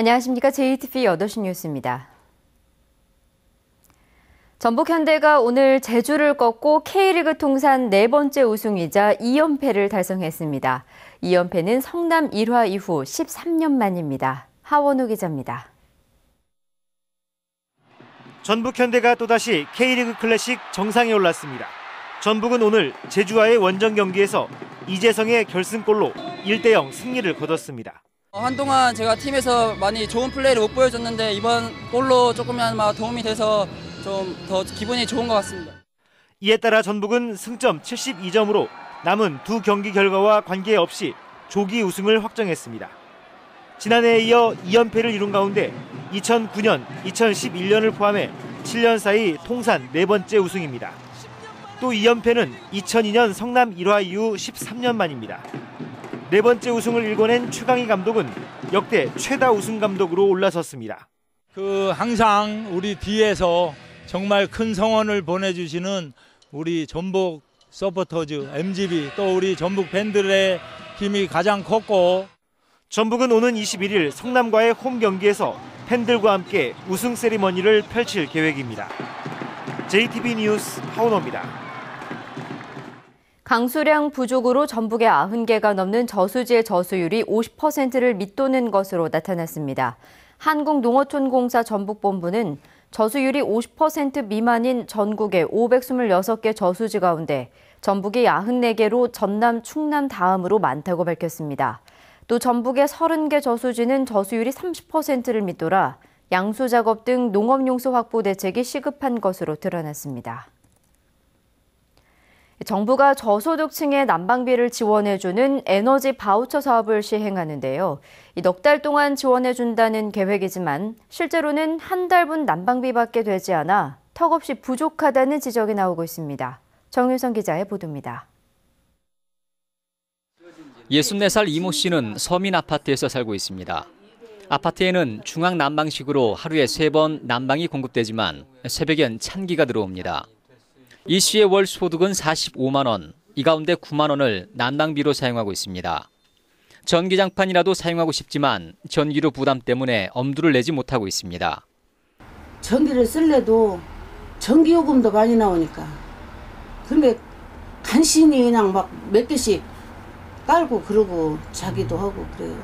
안녕하십니까. JTV 8시 뉴스입니다. 전북현대가 오늘 제주를 꺾고 K리그 통산 네 번째 우승이자 2연패를 달성했습니다. 2연패는 성남 1화 이후 13년 만입니다. 하원우 기자입니다. 전북현대가 또다시 K리그 클래식 정상에 올랐습니다. 전북은 오늘 제주와의 원정 경기에서 이재성의 결승골로 1대0 승리를 거뒀습니다. 어, 한동안 제가 팀에서 많이 좋은 플레이를 못 보여줬는데 이번 골로 조금이나마 도움이 돼서 좀 더 기분이 좋은 것 같습니다. 이에 따라 전북은 승점 72점으로 남은 두 경기 결과와 관계없이 조기 우승을 확정했습니다. 지난해에 이어 2연패를 이룬 가운데 2009년, 2011년을 포함해 7년 사이 통산 네 번째 우승입니다. 또 2연패는 2002년 성남 1화 이후 13년 만입니다. 네 번째 우승을 일궈낸 최강희 감독은 역대 최다 우승 감독으로 올라섰습니다. 그 항상 우리 뒤에서 정말 큰 성원을 보내주시는 우리 전북 서포터즈 MGB 또 우리 전북 팬들의 힘이 가장 컸고 전북은 오는 21일 성남과의 홈 경기에서 팬들과 함께 우승 세리머니를 펼칠 계획입니다. JTB 뉴스 하우너입니다 강수량 부족으로 전북의 90개가 넘는 저수지의 저수율이 50%를 밑도는 것으로 나타났습니다. 한국농어촌공사 전북본부는 저수율이 50% 미만인 전국의 526개 저수지 가운데 전북이 94개로 전남, 충남 다음으로 많다고 밝혔습니다. 또 전북의 30개 저수지는 저수율이 30%를 밑돌아 양수 작업 등 농업 용수 확보 대책이 시급한 것으로 드러났습니다. 정부가 저소득층의 난방비를 지원해주는 에너지 바우처 사업을 시행하는데요. 넉 달 동안 지원해준다는 계획이지만 실제로는 한 달분 난방비밖에 되지 않아 턱없이 부족하다는 지적이 나오고 있습니다. 정윤성 기자의 보도입니다. 64살 이모 씨는 서민 아파트에서 살고 있습니다. 아파트에는 중앙 난방식으로 하루에 3번 난방이 공급되지만 새벽엔 찬기가 들어옵니다. 이 씨의 월 소득은 45만 원, 이 가운데 9만 원을 난방비로 사용하고 있습니다. 전기장판이라도 사용하고 싶지만 전기료 부담 때문에 엄두를 내지 못하고 있습니다. 전기를 쓸래도 전기요금도 많이 나오니까. 근데 간신히 그냥 막 몇 개씩 깔고 그러고 자기도 하고 그래요.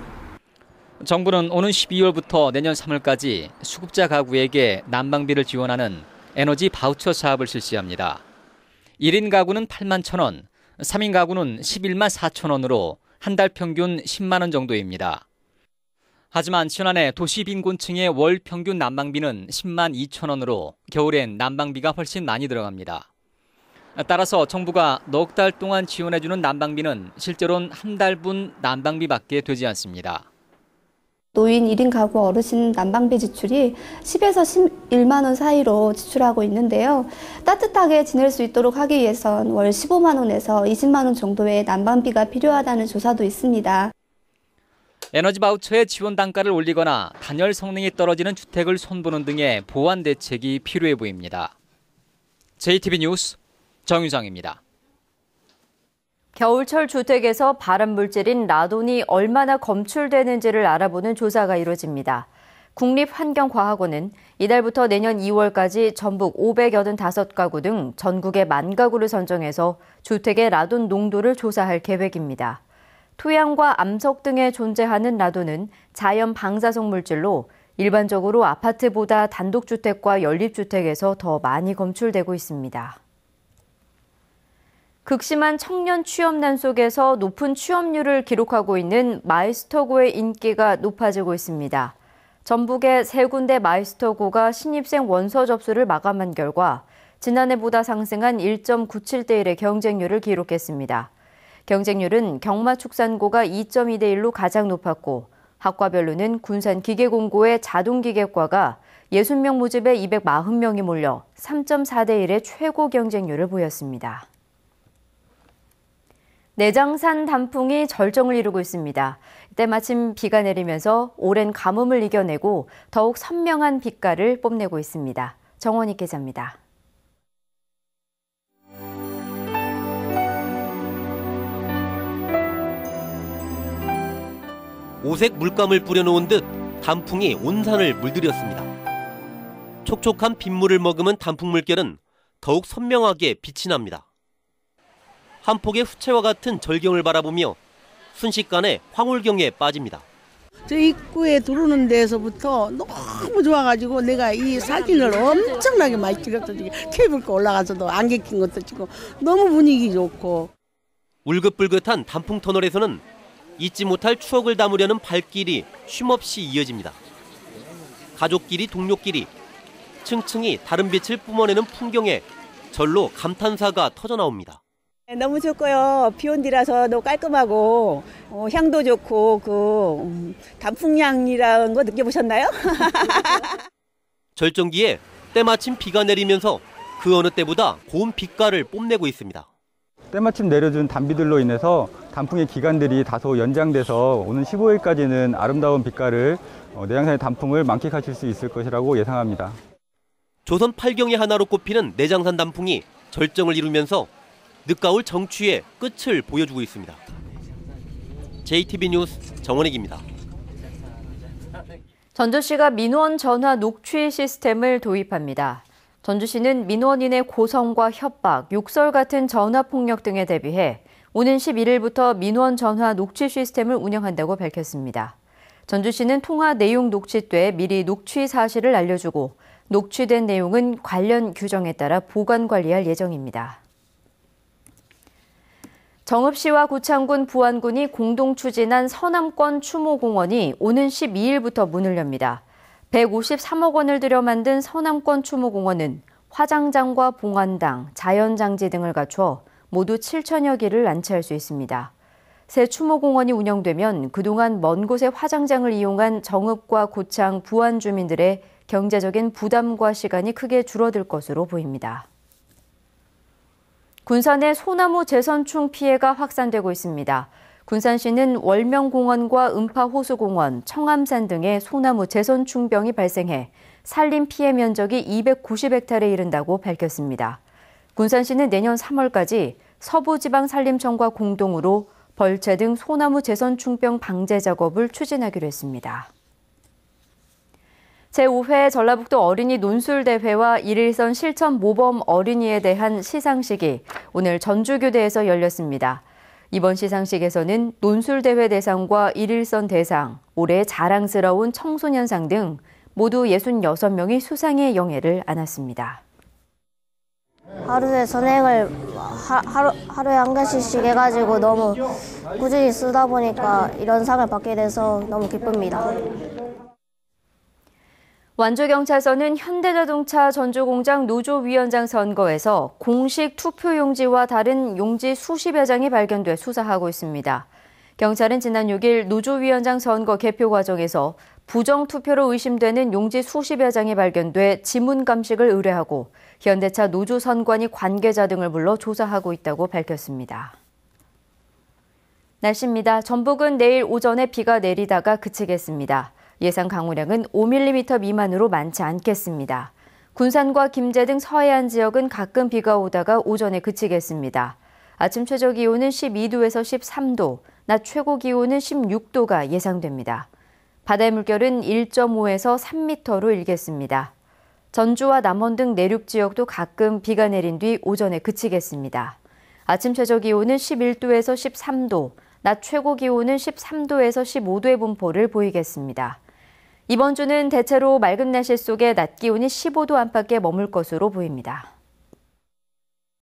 정부는 오는 12월부터 내년 3월까지 수급자 가구에게 난방비를 지원하는 에너지 바우처 사업을 실시합니다. 1인 가구는 8만 천원 3인 가구는 11만 4천원으로 한 달 평균 10만 원 정도입니다. 하지만 지난해 도시 빈곤층의 월 평균 난방비는 10만 2천 원으로 겨울엔 난방비가 훨씬 많이 들어갑니다. 따라서 정부가 넉 달 동안 지원해주는 난방비는 실제로는 한 달분 난방비밖에 되지 않습니다. 노인 1인 가구 어르신 난방비 지출이 10에서 11만 원 사이로 지출하고 있는데요. 따뜻하게 지낼 수 있도록 하기 위해선 월 15만 원에서 20만 원 정도의 난방비가 필요하다는 조사도 있습니다. 에너지 바우처의 지원 단가를 올리거나 단열 성능이 떨어지는 주택을 손보는 등의 보완 대책이 필요해 보입니다. JTB 뉴스 정유상입니다 겨울철 주택에서 발암 물질인 라돈이 얼마나 검출되는지를 알아보는 조사가 이뤄집니다. 국립환경과학원은 이달부터 내년 2월까지 전북 585가구 등 전국의 만 가구를 선정해서 주택의 라돈 농도를 조사할 계획입니다. 토양과 암석 등에 존재하는 라돈은 자연 방사성 물질로 일반적으로 아파트보다 단독주택과 연립주택에서 더 많이 검출되고 있습니다. 극심한 청년 취업난 속에서 높은 취업률을 기록하고 있는 마이스터고의 인기가 높아지고 있습니다. 전북의 세 군데 마이스터고가 신입생 원서 접수를 마감한 결과 지난해보다 상승한 1.97대 1의 경쟁률을 기록했습니다. 경쟁률은 경마축산고가 2.2대 1로 가장 높았고 학과별로는 군산기계공고의 자동기계과가 60명 모집에 240명이 몰려 3.4대 1의 최고 경쟁률을 보였습니다. 내장산 단풍이 절정을 이루고 있습니다. 때마침 비가 내리면서 오랜 가뭄을 이겨내고 더욱 선명한 빛깔을 뽐내고 있습니다. 정원희 기자입니다. 오색 물감을 뿌려놓은 듯 단풍이 온 산을 물들였습니다. 촉촉한 빗물을 머금은 단풍 물결은 더욱 선명하게 빛이 납니다. 한 폭의 후채와 같은 절경을 바라보며 순식간에 황홀경에 빠집니다. 저 입구에 들어오는 데서부터 너무 좋아가지고 내가 이 사진을 엄청나게 많이 찍었어. 케이블카 올라가서도 안개 낀 것도 찍고 너무 분위기 좋고. 울긋불긋한 단풍 터널에서는 잊지 못할 추억을 담으려는 발길이 쉼없이 이어집니다. 가족끼리 동료끼리 층층이 다른 빛을 뿜어내는 풍경에 절로 감탄사가 터져나옵니다. 네, 너무 좋고요. 비 온뒤라서 너무 깔끔하고 어, 향도 좋고 그 음, 단풍향이라는 거 느껴보셨나요? 절정기에 때마침 비가 내리면서 그 어느 때보다 고운 빛깔을 뽐내고 있습니다. 때마침 내려준 단비들로 인해서 단풍의 기간들이 다소 연장돼서 오는 15일까지는 아름다운 빛깔을 어, 내장산의 단풍을 만끽하실 수 있을 것이라고 예상합니다. 조선 8경의 하나로 꼽히는 내장산 단풍이 절정을 이루면서 늦가을 정취의 끝을 보여주고 있습니다. JTB 뉴스 정원익입니다. 전주시가 민원 전화 녹취 시스템을 도입합니다. 전주시는 민원인의 고성과 협박, 욕설 같은 전화폭력 등에 대비해 오는 11일부터 민원 전화 녹취 시스템을 운영한다고 밝혔습니다. 전주시는 통화 내용 녹취때 미리 녹취 사실을 알려주고 녹취된 내용은 관련 규정에 따라 보관 관리할 예정입니다. 정읍시와 구창군 부안군이 공동 추진한 서남권 추모공원이 오는 12일부터 문을 엽니다. 153억 원을 들여 만든 서남권 추모공원은 화장장과 봉안당, 자연장지 등을 갖춰 모두 7천여 개를 안치할 수 있습니다. 새 추모공원이 운영되면 그동안 먼 곳의 화장장을 이용한 정읍과 고창, 부안 주민들의 경제적인 부담과 시간이 크게 줄어들 것으로 보입니다. 군산의 소나무 재선충 피해가 확산되고 있습니다. 군산시는 월명공원과 음파호수공원, 청암산 등의 소나무 재선충병이 발생해 산림 피해 면적이 290헥타르에 이른다고 밝혔습니다. 군산시는 내년 3월까지 서부지방산림청과 공동으로 벌채 등 소나무 재선충병 방제 작업을 추진하기로 했습니다. 제5회 전라북도 어린이 논술대회와 일일선 실천 모범 어린이에 대한 시상식이 오늘 전주교대에서 열렸습니다. 이번 시상식에서는 논술대회 대상과 일일선 대상, 올해 자랑스러운 청소년상 등 모두 66명이 수상의 영예를 안았습니다. 하루에 선행을 하, 루 하루에 한 개씩 씩 해가지고 너무 꾸준히 쓰다 보니까 이런 상을 받게 돼서 너무 기쁩니다. 완주경찰서는 현대자동차 전주공장 노조위원장 선거에서 공식 투표용지와 다른 용지 수십여 장이 발견돼 수사하고 있습니다. 경찰은 지난 6일 노조위원장 선거 개표 과정에서 부정투표로 의심되는 용지 수십여 장이 발견돼 지문 감식을 의뢰하고 현대차 노조 선관위 관계자 등을 불러 조사하고 있다고 밝혔습니다. 날씨입니다. 전북은 내일 오전에 비가 내리다가 그치겠습니다. 예상 강우량은 5mm 미만으로 많지 않겠습니다. 군산과 김제 등 서해안 지역은 가끔 비가 오다가 오전에 그치겠습니다. 아침 최저 기온은 12도에서 13도, 낮 최고 기온은 16도가 예상됩니다. 바다의 물결은 1.5에서 3m로 일겠습니다. 전주와 남원 등 내륙 지역도 가끔 비가 내린 뒤 오전에 그치겠습니다. 아침 최저 기온은 11도에서 13도, 낮 최고 기온은 13도에서 15도의 분포를 보이겠습니다. 이번 주는 대체로 맑은 날씨 속에 낮 기온이 15도 안팎에 머물 것으로 보입니다.